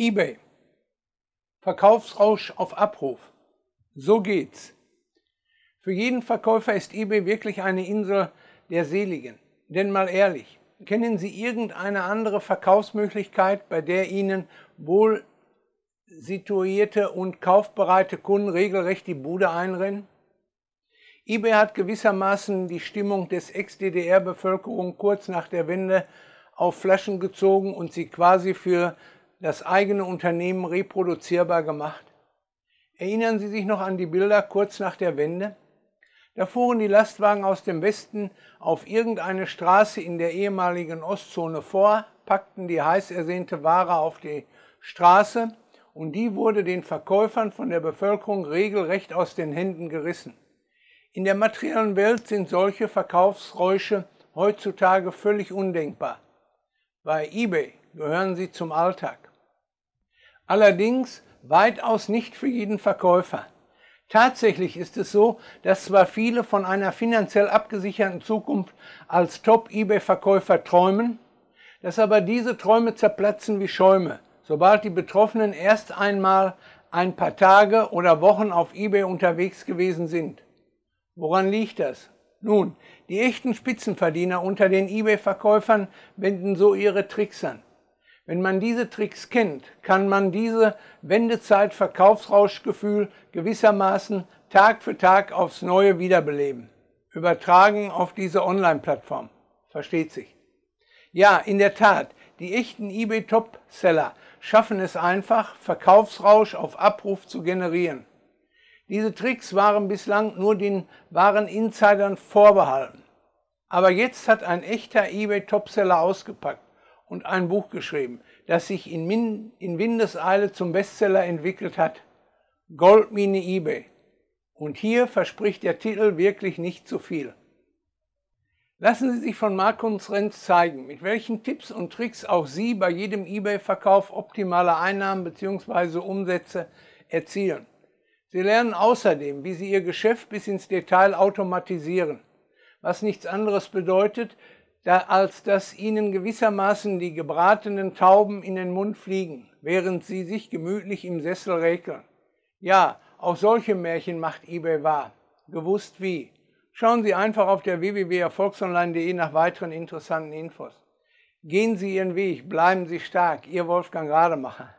eBay. Verkaufsrausch auf Abruf. So geht's. Für jeden Verkäufer ist eBay wirklich eine Insel der Seligen. Denn mal ehrlich, kennen Sie irgendeine andere Verkaufsmöglichkeit, bei der Ihnen wohl situierte und kaufbereite Kunden regelrecht die Bude einrennen? eBay hat gewissermaßen die Stimmung des Ex-DDR-Bevölkerung kurz nach der Wende auf Flaschen gezogen und sie quasi für das eigene Unternehmen reproduzierbar gemacht. Erinnern Sie sich noch an die Bilder kurz nach der Wende? Da fuhren die Lastwagen aus dem Westen auf irgendeine Straße in der ehemaligen Ostzone vor, packten die heiß ersehnte Ware auf die Straße und die wurde den Verkäufern von der Bevölkerung regelrecht aus den Händen gerissen. In der materiellen Welt sind solche Verkaufsräusche heutzutage völlig undenkbar. Bei eBay gehören sie zum Alltag allerdings weitaus nicht für jeden Verkäufer. Tatsächlich ist es so, dass zwar viele von einer finanziell abgesicherten Zukunft als Top-eBay-Verkäufer träumen, dass aber diese Träume zerplatzen wie Schäume, sobald die Betroffenen erst einmal ein paar Tage oder Wochen auf eBay unterwegs gewesen sind. Woran liegt das? Nun, die echten Spitzenverdiener unter den eBay-Verkäufern wenden so ihre Tricks an. Wenn man diese Tricks kennt, kann man diese Wendezeit-Verkaufsrauschgefühl gewissermaßen Tag für Tag aufs Neue wiederbeleben. Übertragen auf diese Online-Plattform. Versteht sich. Ja, in der Tat, die echten eBay-Top-Seller schaffen es einfach, Verkaufsrausch auf Abruf zu generieren. Diese Tricks waren bislang nur den wahren Insidern vorbehalten. Aber jetzt hat ein echter eBay-Topseller ausgepackt und ein Buch geschrieben, das sich in, Min in Windeseile zum Bestseller entwickelt hat, Goldmine eBay. Und hier verspricht der Titel wirklich nicht zu viel. Lassen Sie sich von Markus Renz zeigen, mit welchen Tipps und Tricks auch Sie bei jedem eBay-Verkauf optimale Einnahmen bzw. Umsätze erzielen. Sie lernen außerdem, wie Sie Ihr Geschäft bis ins Detail automatisieren, was nichts anderes bedeutet, als dass ihnen gewissermaßen die gebratenen Tauben in den Mund fliegen, während sie sich gemütlich im Sessel räkeln. Ja, auch solche Märchen macht eBay wahr. Gewusst wie. Schauen Sie einfach auf der www.erfolgsonline.de nach weiteren interessanten Infos. Gehen Sie Ihren Weg, bleiben Sie stark. Ihr Wolfgang Rademacher.